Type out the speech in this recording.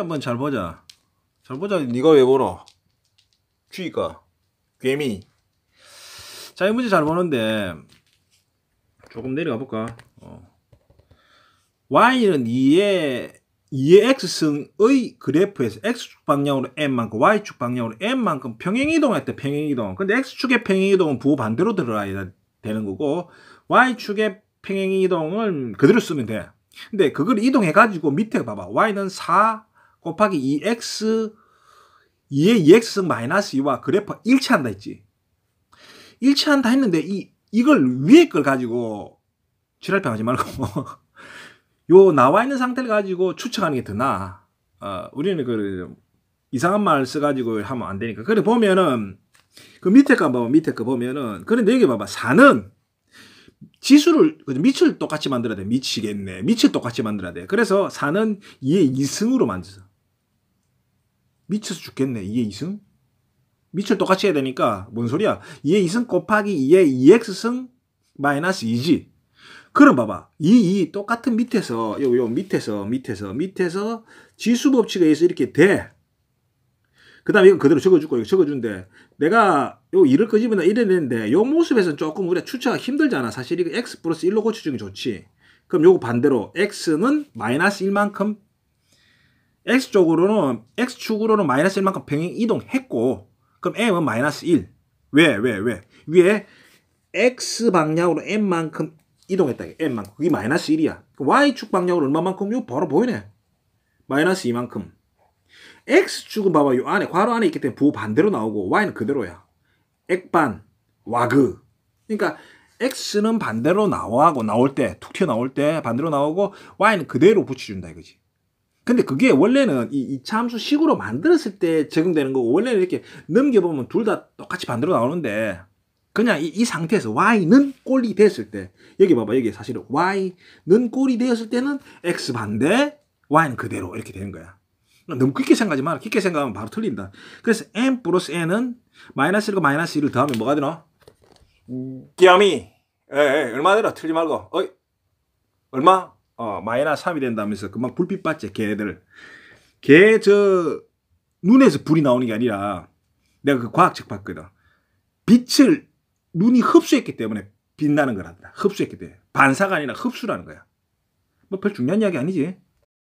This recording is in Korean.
한번 잘 보자. 잘 보자. 니가왜 보노? 쥐가 괴미. 자, 이 문제 잘 보는데 조금 내려가 볼까? 어. y는 2의 2의 x승의 그래프에서 x축 방향으로 n만큼 y축 방향으로 n만큼 평행 이동할 때 평행 이동. 근데 x축의 평행 이동은 부호 반대로 들어야 되는 거고 y축의 평행 이동은 그대로 쓰면 돼. 근데 그걸 이동해 가지고 밑에 봐봐. y는 4 곱하기 2x 2의 2x 마이너스 2와 그래프 일치한다 했지. 일치한다 했는데 이 이걸 위에 걸 가지고 지랄병 하지 말고 요 나와 있는 상태를 가지고 추측하는 게 더 나아. 어, 우리는 그 이상한 말 써가지고 하면 안 되니까. 그래 보면은 그 밑에 거 봐봐 밑에 거 보면은 그런데 여기 네 봐봐 4는 지수를 그 밑을 똑같이 만들어야 돼 미치겠네 밑을 똑같이 만들어야 돼 그래서 4는 2의 2승으로 만들어 미쳐서 죽겠네. 2의 2승? 미칠 똑같이 해야 되니까 뭔 소리야? 2의 2승 곱하기 2의 2x승 마이너스 2지. 그럼 봐봐. 2, 이 똑같은 밑에서 요, 요 밑에서 밑에서 밑에서 지수 법칙에 의해서 이렇게 돼. 그 다음에 이건 그대로 적어줄 거예요. 적어준대 내가 요 1을 끄집어나 1이 되는데 요 모습에서는 조금 우리가 추차가 힘들잖아. 사실 이거 x 플러스 1로 고쳐주는 게 좋지. 그럼 요거 반대로 x는 마이너스 1만큼 x 쪽으로는 x 축으로는 마이너스 1만큼 평행 이동했고 그럼 m은 마이너스 1. 왜? 왜? 왜? 위에 x 방향으로 m만큼 이동했다. m만큼. 그게 마이너스 1이야. 그 y축 방향으로 얼마만큼? 요 바로 보이네. 마이너스 2만큼. x축은 봐봐. 요 안에 괄호 안에 있기 때문에 부반대로 나오고 y는 그대로야. 액반, 와그. 그러니까 x는 반대로 나오고 나올 때 툭 튀어나올 때 반대로 나오고 y는 그대로 붙여준다 이거지. 근데 그게 원래는 이 이차함수식으로 만들었을 때 적용되는 거고 원래는 이렇게 넘겨보면 둘 다 똑같이 반대로 나오는데 그냥 이, 이, 상태에서 y는 꼴이 됐을 때 여기 봐봐 여기 사실 y는 꼴이 되었을 때는 x 반대 y는 그대로 이렇게 되는 거야 너무 깊게 생각하지 마라 깊게 생각하면 바로 틀린다 그래서 n 플러스 n은 마이너스 1과 마이너스 1을 더하면 뭐가 되나? 끼암이 음, 에 에이, 얼마 되나 틀리 말고 어이 얼마? 어, 마이너스 3이 된다면서 그만 불빛 봤지 걔들 걔저 눈에서 불이 나오는 게 아니라 내가 그 과학책 봤거든 빛을 눈이 흡수했기 때문에 빛나는 거라 흡수했기 때문에 반사가 아니라 흡수라는 거야 뭐 별 중요한 이야기 아니지